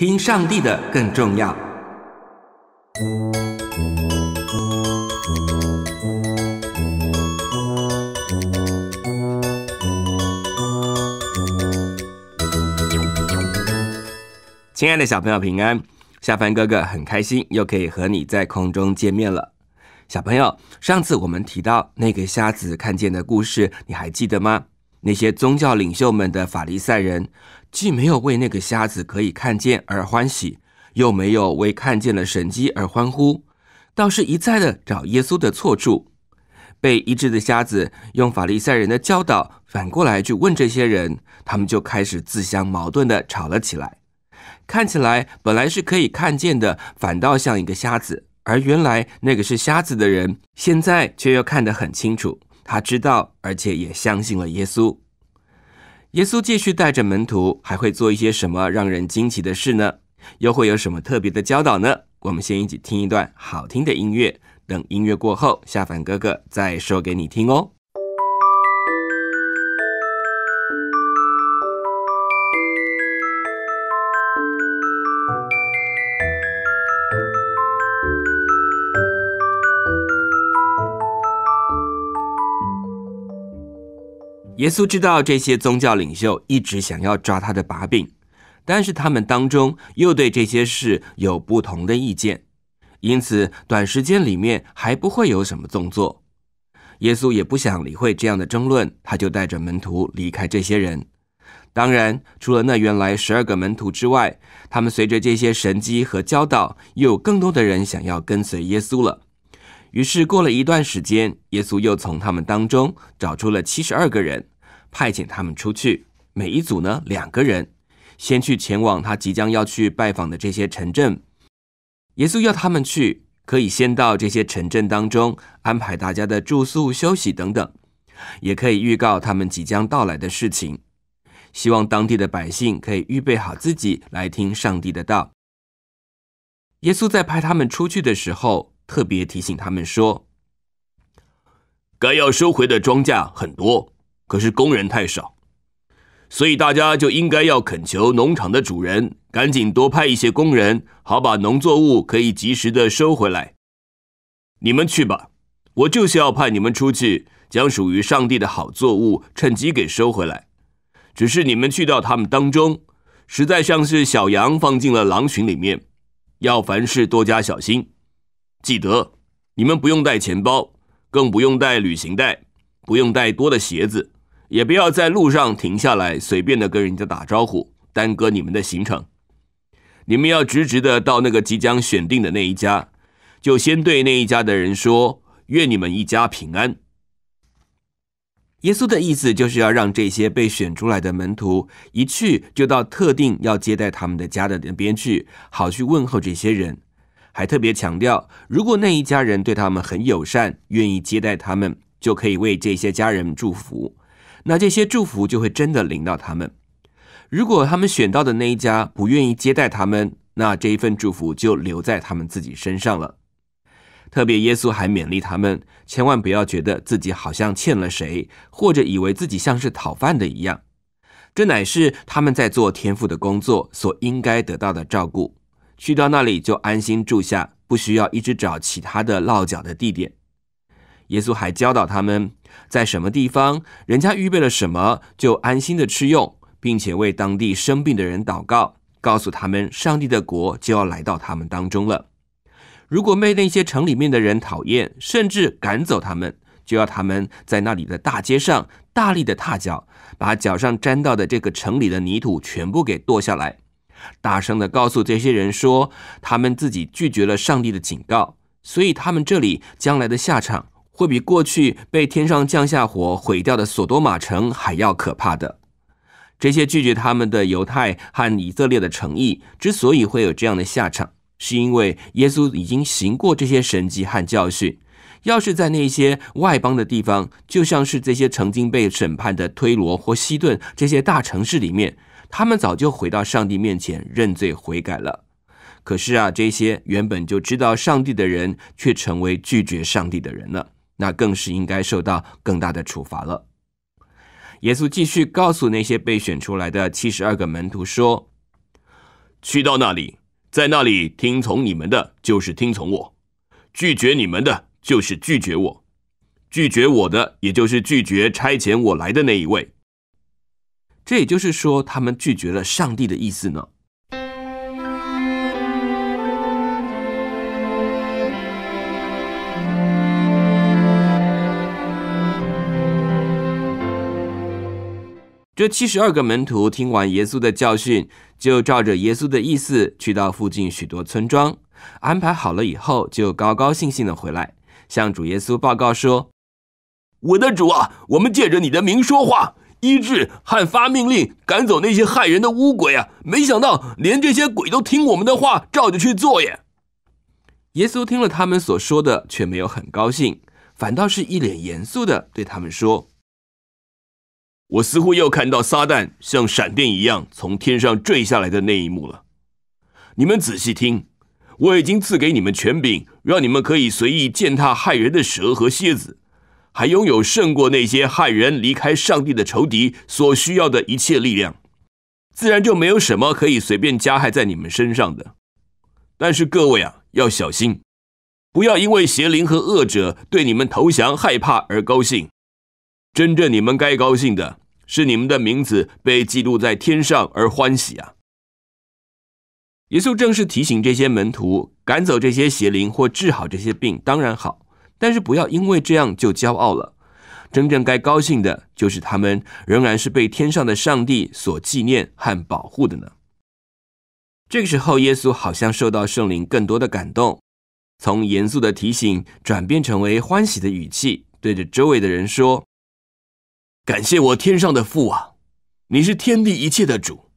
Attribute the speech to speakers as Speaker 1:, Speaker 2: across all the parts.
Speaker 1: 听上帝的更重要。亲爱的小朋友，平安！夏凡哥哥很开心又可以和你在空中见面了。小朋友，上次我们提到那个瞎子看见的故事，你还记得吗？那些宗教领袖们的法利赛人，既没有为那个瞎子可以看见而欢喜，又没有为看见了神迹而欢呼，倒是一再的找耶稣的错处。被医治的瞎子用法利赛人的教导反过来去问这些人，他们就开始自相矛盾的吵了起来。看起来本来是可以看见的，反倒像一个瞎子；而原来那个是瞎子的人，现在却又看得很清楚。他知道，而且也相信了耶稣。耶稣继续带着门徒，还会做一些什么让人惊奇的事呢？又会有什么特别的教导呢？我们先一起听一段好听的音乐，等音乐过后，下凡哥哥再说给你听哦。耶稣知道这些宗教领袖一直想要抓他的把柄，但是他们当中又对这些事有不同的意见，因此短时间里面还不会有什么动作。耶稣也不想理会这样的争论，他就带着门徒离开这些人。当然，除了那原来十二个门徒之外，他们随着这些神迹和教导，又有更多的人想要跟随耶稣了。于是过了一段时间，耶稣又从他们当中找出了七十二个人。派遣他们出去，每一组呢两个人，先去前往他即将要去拜访的这些城镇。耶稣要他们去，可以先到这些城镇当中安排大家的住宿、休息等等，也可以预告他们即将到来的事情，希望当地的百姓可以预备好自己来听上帝的道。耶稣在派他们出去的时候，特别提醒他们说，该要收回的庄稼很多。可是工人太少，所以大家就应该要恳求农场的主人赶紧多派一些工人，好把农作物可以及时的收回来。你们去吧，我就是要派你们出去，将属于上帝的好作物趁机给收回来。只是你们去到他们当中，实在像是小羊放进了狼群里面，要凡事多加小心。记得，你们不用带钱包，更不用带旅行袋，不用带多的鞋子。也不要在路上停下来，随便的跟人家打招呼，耽搁你们的行程。你们要直直的到那个即将选定的那一家，就先对那一家的人说：“愿你们一家平安。”耶稣的意思就是要让这些被选出来的门徒一去就到特定要接待他们的家的那边去，好去问候这些人。还特别强调，如果那一家人对他们很友善，愿意接待他们，就可以为这些家人祝福。那这些祝福就会真的临到他们。如果他们选到的那一家不愿意接待他们，那这一份祝福就留在他们自己身上了。特别耶稣还勉励他们，千万不要觉得自己好像欠了谁，或者以为自己像是讨饭的一样。这乃是他们在做天父的工作所应该得到的照顾。去到那里就安心住下，不需要一直找其他的落脚的地点。耶稣还教导他们，在什么地方人家预备了什么，就安心的吃用，并且为当地生病的人祷告，告诉他们，上帝的国就要来到他们当中了。如果被那些城里面的人讨厌，甚至赶走他们，就要他们在那里的大街上大力的踏脚，把脚上沾到的这个城里的泥土全部给剁下来，大声的告诉这些人说，他们自己拒绝了上帝的警告，所以他们这里将来的下场。会比过去被天上降下火毁掉的索多玛城还要可怕的。这些拒绝他们的犹太和以色列的诚意之所以会有这样的下场，是因为耶稣已经行过这些神迹和教训。要是在那些外邦的地方，就像是这些曾经被审判的推罗或西顿这些大城市里面，他们早就回到上帝面前认罪悔改了。可是啊，这些原本就知道上帝的人，却成为拒绝上帝的人了。那更是应该受到更大的处罚了。耶稣继续告诉那些被选出来的七十二个门徒说：“去到那里，在那里听从你们的，就是听从我；拒绝你们的，就是拒绝我；拒绝我的，也就是拒绝差遣我来的那一位。”这也就是说，他们拒绝了上帝的意思呢。这七十二个门徒听完耶稣的教训，就照着耶稣的意思去到附近许多村庄，安排好了以后，就高高兴兴的回来，向主耶稣报告说：“我的主啊，我们借着你的名说话、医治和发命令，赶走那些害人的乌鬼啊！没想到连这些鬼都听我们的话，照着去做耶。”耶稣听了他们所说的，却没有很高兴，反倒是一脸严肃的对他们说。我似乎又看到撒旦像闪电一样从天上坠下来的那一幕了。你们仔细听，我已经赐给你们权柄，让你们可以随意践踏害人的蛇和蝎子，还拥有胜过那些害人离开上帝的仇敌所需要的一切力量。自然就没有什么可以随便加害在你们身上的。但是各位啊，要小心，不要因为邪灵和恶者对你们投降害怕而高兴。真正你们该高兴的。是你们的名字被记录在天上而欢喜啊！耶稣正是提醒这些门徒，赶走这些邪灵或治好这些病，当然好，但是不要因为这样就骄傲了。真正该高兴的，就是他们仍然是被天上的上帝所纪念和保护的呢。这个时候，耶稣好像受到圣灵更多的感动，从严肃的提醒转变成为欢喜的语气，对着周围的人说。感谢我天上的父啊，你是天地一切的主，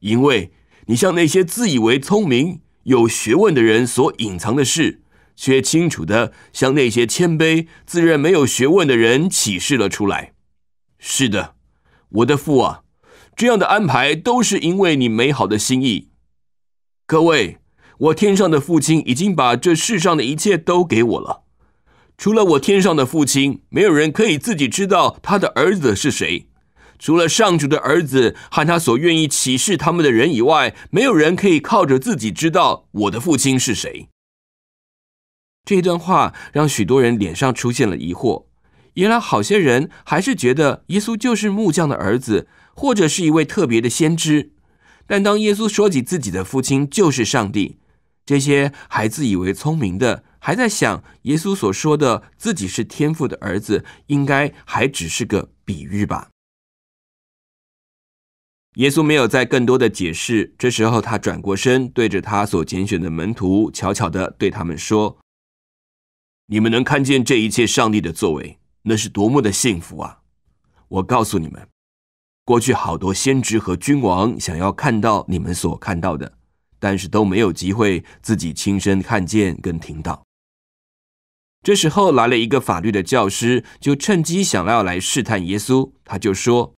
Speaker 1: 因为你向那些自以为聪明有学问的人所隐藏的事，却清楚的向那些谦卑自认没有学问的人启示了出来。是的，我的父啊，这样的安排都是因为你美好的心意。各位，我天上的父亲已经把这世上的一切都给我了。除了我天上的父亲，没有人可以自己知道他的儿子是谁；除了上主的儿子和他所愿意启示他们的人以外，没有人可以靠着自己知道我的父亲是谁。这段话让许多人脸上出现了疑惑。原来，好些人还是觉得耶稣就是木匠的儿子，或者是一位特别的先知。但当耶稣说起自己的父亲就是上帝，这些还自以为聪明的。还在想耶稣所说的“自己是天父的儿子”，应该还只是个比喻吧？耶稣没有再更多的解释。这时候，他转过身，对着他所拣选的门徒，悄悄的对他们说：“你们能看见这一切上帝的作为，那是多么的幸福啊！我告诉你们，过去好多先知和君王想要看到你们所看到的，但是都没有机会自己亲身看见跟听到。”这时候来了一个法律的教师，就趁机想要来试探耶稣。他就说：“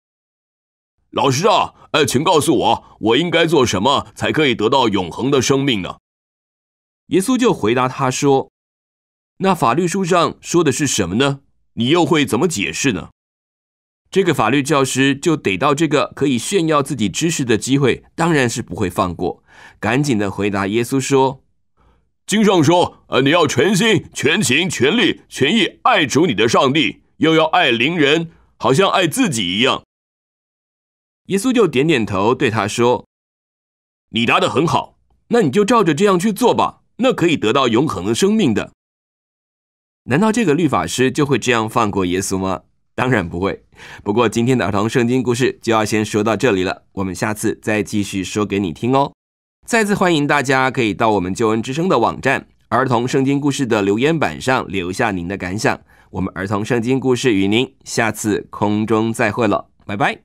Speaker 1: 老师啊，哎，请告诉我，我应该做什么才可以得到永恒的生命呢？”耶稣就回答他说：“那法律书上说的是什么呢？你又会怎么解释呢？”这个法律教师就逮到这个可以炫耀自己知识的机会，当然是不会放过，赶紧的回答耶稣说。经上说：“呃，你要全心、全情、全力、全意爱主你的上帝，又要爱邻人，好像爱自己一样。”耶稣就点点头，对他说：“你答得很好，那你就照着这样去做吧，那可以得到永恒的生命的。”难道这个律法师就会这样放过耶稣吗？当然不会。不过今天的儿童圣经故事就要先说到这里了，我们下次再继续说给你听哦。再次欢迎大家，可以到我们救恩之声的网站《儿童圣经故事》的留言板上留下您的感想。我们儿童圣经故事与您下次空中再会了，拜拜。